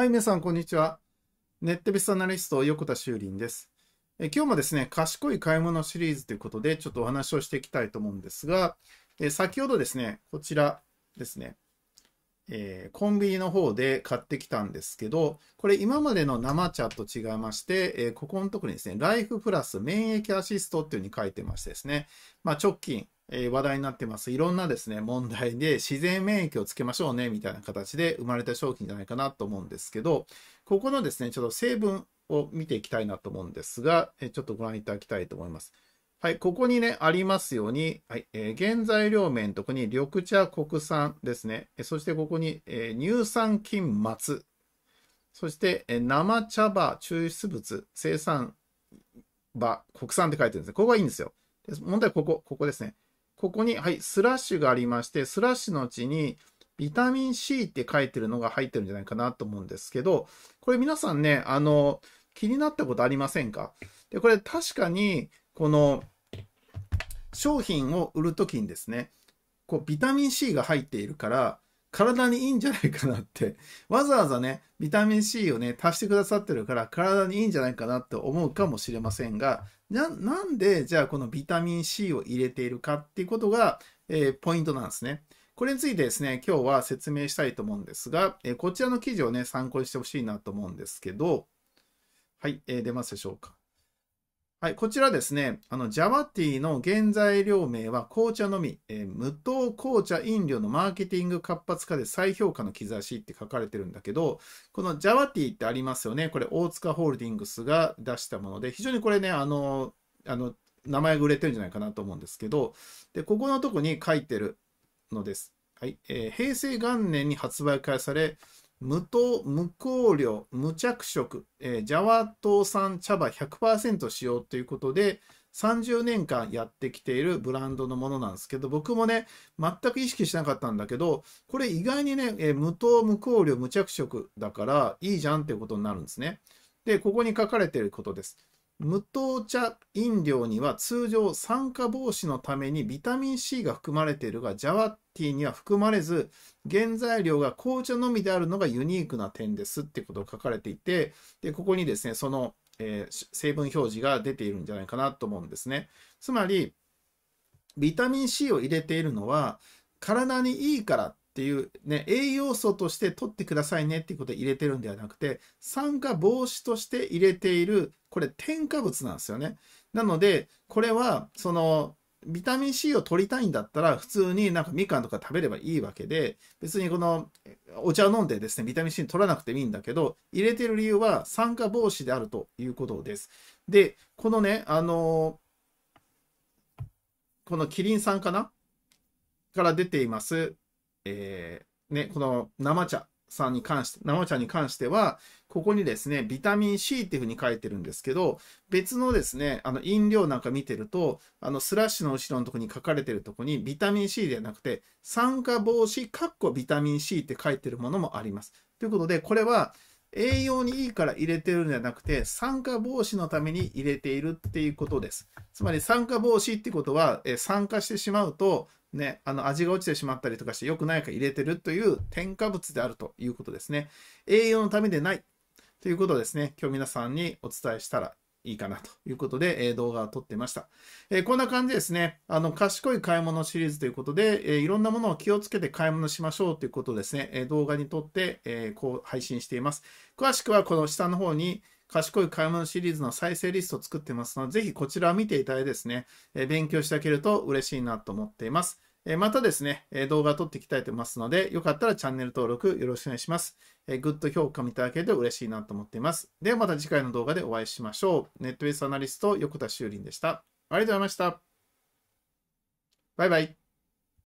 はい、皆さん、こんにちは。ネットビスアナリスト、横田修林です。え今日もですね、賢い買い物シリーズということで、ちょっとお話をしていきたいと思うんですが、え先ほどですね、こちらですね、えー、コンビニの方で買ってきたんですけど、これ今までの生茶と違いまして、えー、ここのところにですね、ライフプラス免疫アシストっていうふうに書いてましてですね、まあ、直近、え話題になってます。いろんなですね、問題で自然免疫をつけましょうね、みたいな形で生まれた商品じゃないかなと思うんですけど、ここのですね、ちょっと成分を見ていきたいなと思うんですが、えちょっとご覧いただきたいと思います。はい、ここにね、ありますように、はいえー、原材料面特とこに緑茶国産ですね。そしてここに、えー、乳酸菌末。そして、えー、生茶葉抽出物生産場国産って書いてるんですね。ここがいいんですよ。問題はここ、ここですね。ここに、はい、スラッシュがありまして、スラッシュのうちに、ビタミン C って書いてるのが入ってるんじゃないかなと思うんですけど、これ皆さんね、あの、気になったことありませんかで、これ確かに、この、商品を売るときにですね、こう、ビタミン C が入っているから、体にいいんじゃないかなって、わざわざね、ビタミン C をね、足してくださってるから、体にいいんじゃないかなって思うかもしれませんが、な、なんで、じゃあこのビタミン C を入れているかっていうことが、えー、ポイントなんですね。これについてですね、今日は説明したいと思うんですが、えー、こちらの記事をね、参考にしてほしいなと思うんですけど、はい、えー、出ますでしょうか。はい、こちらですね、あの、ジャワティの原材料名は紅茶のみ、えー、無糖紅茶飲料のマーケティング活発化で再評価の兆しって書かれてるんだけど、このジャワティってありますよね。これ、大塚ホールディングスが出したもので、非常にこれね、あの、あの、名前が売れてるんじゃないかなと思うんですけど、で、ここのとこに書いてるのです。はい、えー、平成元年に発売開始され、無糖、無香料、無着色、えー、ジャワ島産茶葉100%使用ということで、30年間やってきているブランドのものなんですけど、僕もね、全く意識しなかったんだけど、これ意外にね、えー、無糖、無香料、無着色だからいいじゃんっていうことになるんですね。で、ここに書かれていることです。無糖茶飲料には通常酸化防止のためにビタミン C が含まれているがジャワティーには含まれず原材料が紅茶のみであるのがユニークな点ですってことを書かれていてでここにですねその、えー、成分表示が出ているんじゃないかなと思うんですねつまりビタミン C を入れているのは体にいいからっていう、ね、栄養素として取ってくださいねっていうことを入れてるんではなくて、酸化防止として入れている、これ添加物なんですよね。なので、これは、その、ビタミン C を取りたいんだったら、普通になんかみかんとか食べればいいわけで、別にこのお茶を飲んでですね、ビタミン C 取らなくてもいいんだけど、入れてる理由は酸化防止であるということです。で、このね、あのー、このキリン酸かなから出ていますえー、ね、この生茶さんに関して、生茶に関しては、ここにですね、ビタミン C っていうふうに書いてるんですけど、別のですね、あの飲料なんか見てると、あのスラッシュの後ろのとこに書かれてるとこに、ビタミン C ではなくて、酸化防止、カッコビタミン C って書いてるものもあります。ということで、これは、栄養にいいから入れてるんじゃなくて、酸化防止のために入れているっていうことです。つまり酸化防止ってことは、え酸化してしまうと、ね、あの味が落ちてしまったりとかして良くないか入れてるという添加物であるということですね。栄養のためでないということをですね、今日皆さんにお伝えしたらいいかなということで、えー、動画を撮ってました、えー、こんな感じですね。あの、賢い買い物シリーズということで、えー、いろんなものを気をつけて買い物しましょうということをですね、え動画に撮って、えこう配信しています。詳しくはこの下の方に、賢い買い物シリーズの再生リストを作ってますので、ぜひこちらを見ていただいてですね、え勉強してあげると嬉しいなと思っています。えまたですね、え動画撮っていきたいと思いますので、よかったらチャンネル登録よろしくお願いします。えグッド評価もいただけると嬉しいなと思っています。ではまた次回の動画でお会いしましょう。ネットベースアナリスト、横田修林でした。ありがとうございました。バイバイ。